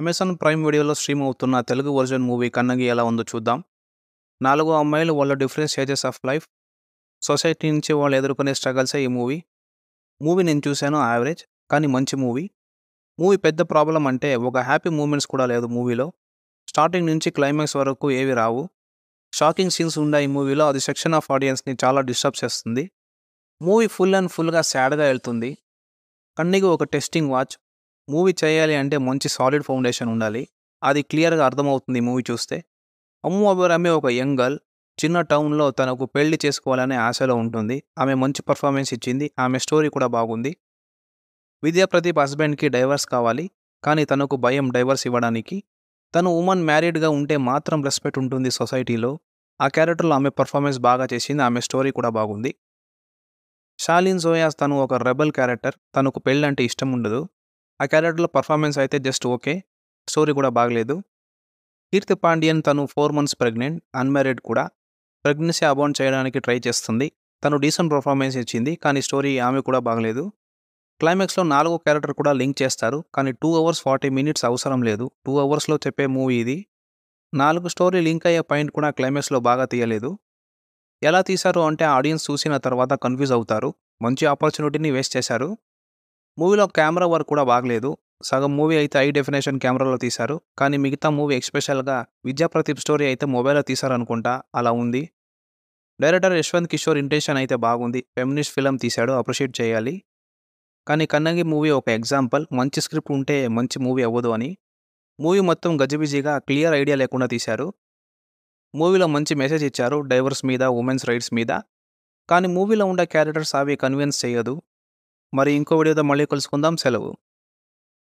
Amazon prime వీడియోలో stream అవుతున్న Telugu version movie Kannagi ఎలా ఉందో చూద్దాం నాలుగు అమ్మాయిలు వాళ్ళ different stages of life society నుంచి వాళ్ళు ఎదుర్కొనే స్ట్రగల్సే ఈ మూవీ మూవీ నేను చూశాను యావరేజ్ కానీ మంచి మూవీ మూవీ పెద్ద ప్రాబ్లం అంటే ఒక హ్యాపీ మూమెంట్స్ కూడా లేదు మూవీలో స్టార్టింగ్ నుంచి క్లైమాక్స్ వరకు ఏవి రావు షాకింగ్ సీన్స్ ఉండే ఈ మూవీలో అది సెక్షన్ ఆఫ్ ఆడియన్స్ని చాలా డిస్టర్బ్ చేస్తుంది మూవీ ఫుల్ అండ్ ఫుల్గా సాడ్గా వెళ్తుంది కన్నీగా ఒక టెస్టింగ్ వాచ్ మూవీ చేయాలి అంటే మంచి సాలిడ్ ఫౌండేషన్ ఉండాలి అది క్లియర్గా అర్థమవుతుంది మూవీ చూస్తే అమ్మ అబర్ ఆమె ఒక యంగ్ గర్ల్ చిన్న టౌన్లో తనకు పెళ్లి చేసుకోవాలనే ఆశలో ఉంటుంది ఆమె మంచి పర్ఫార్మెన్స్ ఇచ్చింది ఆమె స్టోరీ కూడా బాగుంది విద్యాప్రదీప్ హస్బెండ్కి డైవర్స్ కావాలి కానీ తనకు భయం డైవర్స్ ఇవ్వడానికి తను ఉమెన్ మ్యారీడ్గా ఉంటే మాత్రం రెస్పెక్ట్ ఉంటుంది సొసైటీలో ఆ క్యారెక్టర్లో ఆమె పర్ఫార్మెన్స్ బాగా చేసింది ఆమె స్టోరీ కూడా బాగుంది షాలిన్ జోయాస్ తను ఒక రెబల్ క్యారెక్టర్ తనకు పెళ్ళంటే ఇష్టం ఉండదు ఆ క్యారెక్టర్లో పర్ఫార్మెన్స్ అయితే జస్ట్ ఓకే స్టోరీ కూడా బాగలేదు కీర్తి పాండ్యన్ తను ఫోర్ మంత్స్ ప్రెగ్నెంట్ అన్మ్యారీడ్ కూడా ప్రెగ్నెన్సీ అబౌండ్ చేయడానికి ట్రై చేస్తుంది తను డీసెంట్ పర్ఫార్మెన్స్ ఇచ్చింది కానీ స్టోరీ ఆమె కూడా బాగలేదు క్లైమాక్స్లో నాలుగో క్యారెక్టర్ కూడా లింక్ చేస్తారు కానీ టూ అవర్స్ ఫార్టీ మినిట్స్ అవసరం లేదు టూ అవర్స్లో చెప్పే మూవీ ఇది నాలుగు స్టోరీ లింక్ అయ్యే పాయింట్ కూడా క్లైమాక్స్లో బాగా తీయలేదు ఎలా తీశారు అంటే ఆడియన్స్ చూసిన తర్వాత కన్ఫ్యూజ్ అవుతారు మంచి ఆపర్చునిటీని వేస్ట్ చేశారు మూవీలో కెమెరా వర్క్ కూడా బాగలేదు సగం మూవీ అయితే హై డెఫినేషన్ కెమెరాలో తీశారు కానీ మిగతా మూవీ ఎక్స్పెషల్గా విద్యాప్రదీప్ స్టోరీ అయితే మొబైల్లో తీశారనుకుంటా అలా ఉంది డైరెక్టర్ యశ్వంత్ కిషోర్ ఇంటెన్షన్ అయితే బాగుంది ఫెమినిస్ట్ ఫిలం తీశాడు అప్రిషియేట్ చేయాలి కానీ కన్నంగి మూవీ ఒక ఎగ్జాంపుల్ మంచి స్క్రిప్ట్ ఉంటే మంచి మూవీ అవ్వదు అని మూవీ మొత్తం గజిబిజిగా క్లియర్ ఐడియా లేకుండా తీశారు మూవీలో మంచి మెసేజ్ ఇచ్చారు డైవర్స్ మీద ఉమెన్స్ రైట్స్ మీద కానీ మూవీలో ఉండే క్యారెక్టర్స్ అవి కన్విన్స్ చేయదు మరి ఇంకో వీడియోతో మళ్ళీ కలుసుకుందాం సెలవు